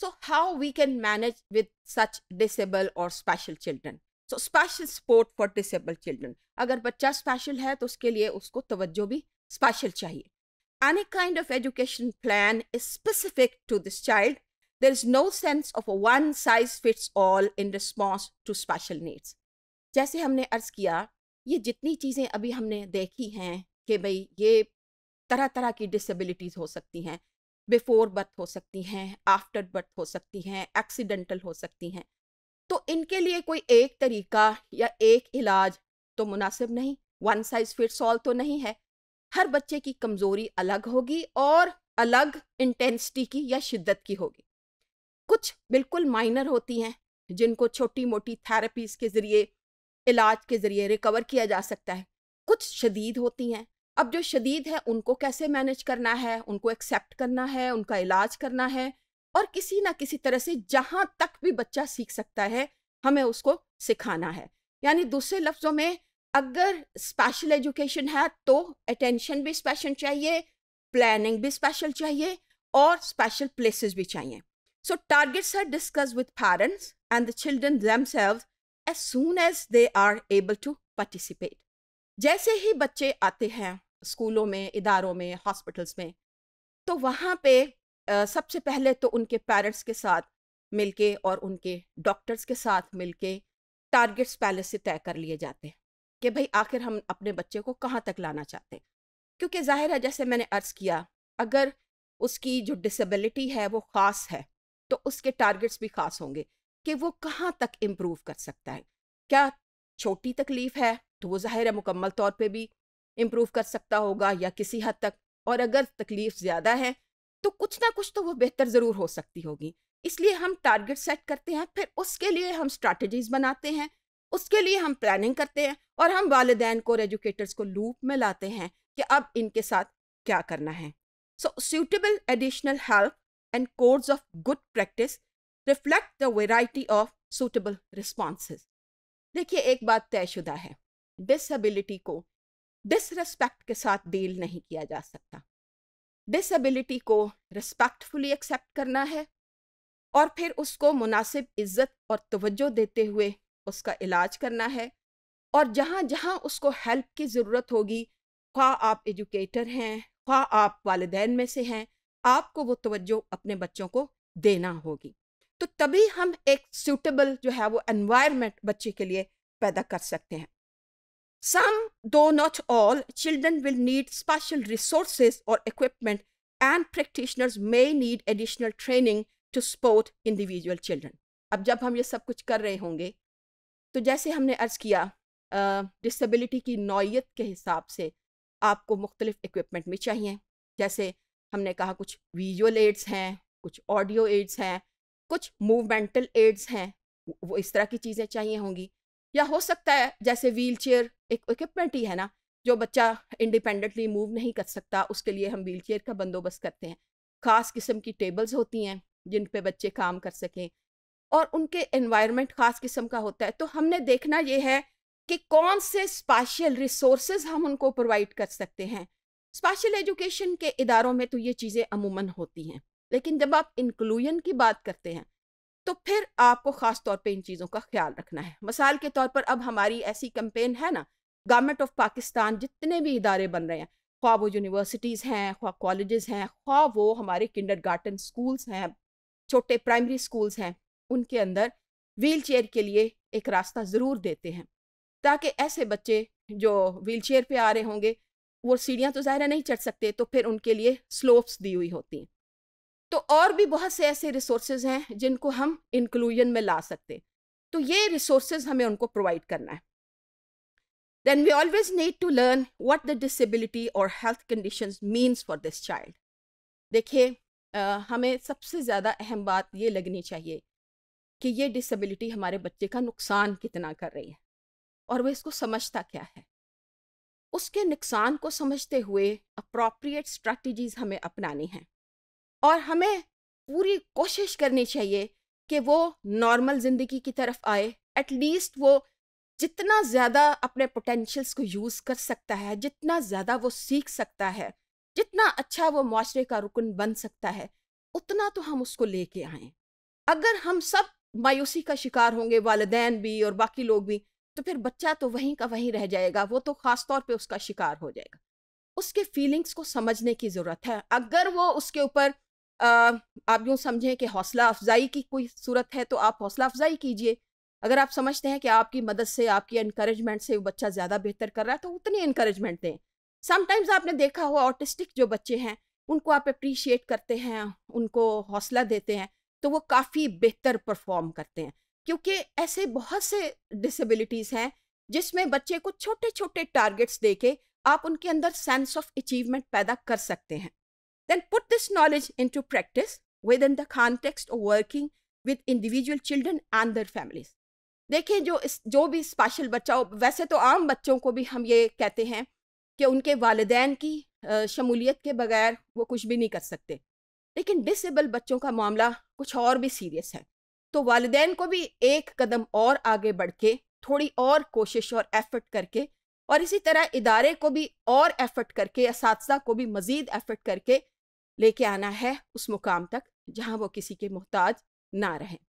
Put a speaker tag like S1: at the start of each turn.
S1: So how we can manage with such disabled or special children? So special support for disabled children. agar bachcha special hai to uske liye usko tawajjuh bhi special chahiye Any kind of education plan is specific to this child. There is no sense of a one size fits all in response to special needs. jaise humne arz kiya ye jitni cheeze abhi humne dekhi hain ke bhai ye tarah tarah ki disabilities ho sakti hain before birth हो सकती हैं after birth हो सकती हैं accidental हो सकती हैं तो इनके लिए कोई एक तरीका या एक इलाज तो मुनासिब नहीं वन साइज फिट्स ऑल तो नहीं है हर बच्चे की कमज़ोरी अलग होगी और अलग इंटेंसिटी की या शिद्दत की होगी कुछ बिल्कुल माइनर होती हैं जिनको छोटी मोटी थेरेपीज़ के ज़रिए इलाज के ज़रिए रिकवर किया जा सकता है कुछ शदीद होती हैं अब जो शदीद है उनको कैसे मैनेज करना है उनको एक्सेप्ट करना है उनका इलाज करना है और किसी ना किसी तरह से जहाँ तक भी बच्चा सीख सकता है हमें उसको सिखाना है यानी दूसरे लफ्ज़ों में अगर स्पेशल एजुकेशन है तो अटेंशन भी स्पेशल चाहिए प्लानिंग भी स्पेशल चाहिए और स्पेशल प्लेसेस भी चाहिए so targets are discuss with parents and the children selves as soon as they are able to participate जैसे ही बच्चे आते हैं स्कूलों में इदारों में हॉस्पिटल्स में तो वहाँ पे सबसे पहले तो उनके पेरेंट्स के साथ मिलके और उनके डॉक्टर्स के साथ मिलके टारगेट्स पहले से तय कर लिए जाते हैं कि भाई आखिर हम अपने बच्चे को कहाँ तक लाना चाहते हैं क्योंकि जाहिर है जैसे मैंने अर्ज़ किया अगर उसकी जो डिसेबिलिटी है वो ख़ास है तो उसके टारगेट्स भी ख़ास होंगे कि वो कहाँ तक इम्प्रूव कर सकता है क्या छोटी तकलीफ़ है तो वो जाहिर है मुकम्मल तौर पर भी इम्प्रूव कर सकता होगा या किसी हद तक और अगर तकलीफ ज़्यादा है तो कुछ ना कुछ तो वो बेहतर ज़रूर हो सकती होगी इसलिए हम टारगेट सेट करते हैं फिर उसके लिए हम स्ट्रैटेजीज बनाते हैं उसके लिए हम प्लानिंग करते हैं और हम वालदेन को और एजुकेटर्स को लूप में लाते हैं कि अब इनके साथ क्या करना है so suitable additional help and course of good practice reflect the variety of suitable response देखिए एक बात तयशुदा है डिसबिलिटी को डिसरेस्पेक्ट के साथ डील नहीं किया जा सकता डिसेबिलिटी को रिस्पेक्टफुली एक्सेप्ट करना है और फिर उसको मुनासिब इज़्ज़त और तवज्जो देते हुए उसका इलाज करना है और जहाँ जहाँ उसको हेल्प की ज़रूरत होगी ख्वा आप एजुकेटर हैं ख्वा आप वालदेन में से हैं आपको वो तवज्जो अपने बच्चों को देना होगी तो तभी हम एक सूटेबल जो है वो एनवायरमेंट बच्चे के लिए पैदा कर सकते हैं सम Though not all, children will need special resources or equipment and practitioners may need additional training to support individual children. अब जब हम ये सब कुछ कर रहे होंगे तो जैसे हमने अर्ज़ किया डिसेबिलिटी uh, की नौीयत के हिसाब से आपको मुख्तलिफ इक्विपमेंट भी चाहिए जैसे हमने कहा कुछ विजुअल एड्स हैं कुछ ऑडियो एड्स हैं कुछ मूवमेंटल एड्स हैं वो इस तरह की चीज़ें चाहिए होंगी या हो सकता है जैसे व्हील चेयर एक इक्विपमेंट ही है ना जो बच्चा इंडिपेंडेंटली मूव नहीं कर सकता उसके लिए हम व्हील चेयर का बंदोबस्त करते हैं ख़ास किस्म की टेबल्स होती हैं जिन पे बच्चे काम कर सकें और उनके एनवायरनमेंट ख़ास किस्म का होता है तो हमने देखना ये है कि कौन से स्पाशल रिसोर्स हम उनको प्रोवाइड कर सकते हैं स्पाशल एजुकेशन के इदारों में तो ये चीज़ें अमूमन होती हैं लेकिन जब आप इंक्लूजन की बात करते हैं तो फिर आपको ख़ास तौर पे इन चीज़ों का ख्याल रखना है मिसाल के तौर पर अब हमारी ऐसी कंपेन है ना गवर्नमेंट ऑफ पाकिस्तान जितने भी इदारे बन रहे हैं ख्वा वो यूनिवर्सिटीज़ हैं ख्वा कॉलेजेस हैं ख्वा वो हमारे किंडर गार्डन स्कूल्स हैं छोटे प्राइमरी स्कूल्स हैं उनके अंदर व्हील चेयर के लिए एक रास्ता ज़रूर देते हैं ताकि ऐसे बच्चे जो व्हील चेयर पर आ रहे होंगे वो सीढ़ियाँ तो ज़ाहिर नहीं चढ़ सकते तो फिर उनके लिए स्लोप्स दी हुई होती हैं तो और भी बहुत से ऐसे रिसोर्सेज हैं जिनको हम इंक्लूजन में ला सकते तो ये रिसोर्सेज हमें उनको प्रोवाइड करना है then we always need to learn what the disability और health condition means for this child देखिए हमें सबसे ज़्यादा अहम बात ये लगनी चाहिए कि ये डिसेबिलिटी हमारे बच्चे का नुकसान कितना कर रही है और वह इसको समझता क्या है उसके नुकसान को समझते हुए अप्रोप्रिएट स्ट्रैटेजीज हमें अपनानी हैं और हमें पूरी कोशिश करनी चाहिए कि वो नॉर्मल ज़िंदगी की तरफ आए एटलीस्ट वो जितना ज़्यादा अपने पोटेंशल्स को यूज़ कर सकता है जितना ज़्यादा वो सीख सकता है जितना अच्छा वो माशरे का रुकन बन सकता है उतना तो हम उसको ले कर आएँ अगर हम सब मायूसी का शिकार होंगे वालदेन भी और बाकी लोग भी तो फिर बच्चा तो वहीं का वहीं रह जाएगा वो तो ख़ास तौर पर उसका शिकार हो जाएगा उसके फीलिंग्स को समझने की ज़रूरत है अगर वो उसके ऊपर आप यूँ समझें कि हौसला अफजाई की कोई सूरत है तो आप हौसला अफजाई कीजिए अगर आप समझते हैं कि आपकी मदद से आपकी इनक्रेजमेंट से बच्चा ज़्यादा बेहतर कर रहा है तो उतनी इनक्रेजमेंट दें समटाइम्स आपने देखा हुआ ऑटिस्टिक जो बच्चे हैं उनको आप अप्रीशिएट करते हैं उनको हौसला देते हैं तो वो काफ़ी बेहतर परफॉर्म करते हैं क्योंकि ऐसे बहुत से डिसेबिलिटीज़ हैं जिसमें बच्चे को छोटे छोटे टारगेट्स दे के आप उनके अंदर सेंस ऑफ अचीवमेंट पैदा कर सकते हैं then put this knowledge into practice within the context of working with individual children and their families देखिए जो इस जो भी स्पेशल बच्चा हो वैसे तो आम बच्चों को भी हम ये कहते हैं कि उनके वालदेन की शमूलियत के बगैर वो कुछ भी नहीं कर सकते लेकिन डिसेबल बच्चों का मामला कुछ और भी सीरियस है तो वालदेन को भी एक कदम और आगे बढ़ के थोड़ी और कोशिश और एफर्ट करके और इसी तरह इदारे को भी और एफर्ट करके इस को भी मज़ीद एफर्ट करके लेके आना है उस मुकाम तक जहाँ वो किसी के मोहताज ना रहें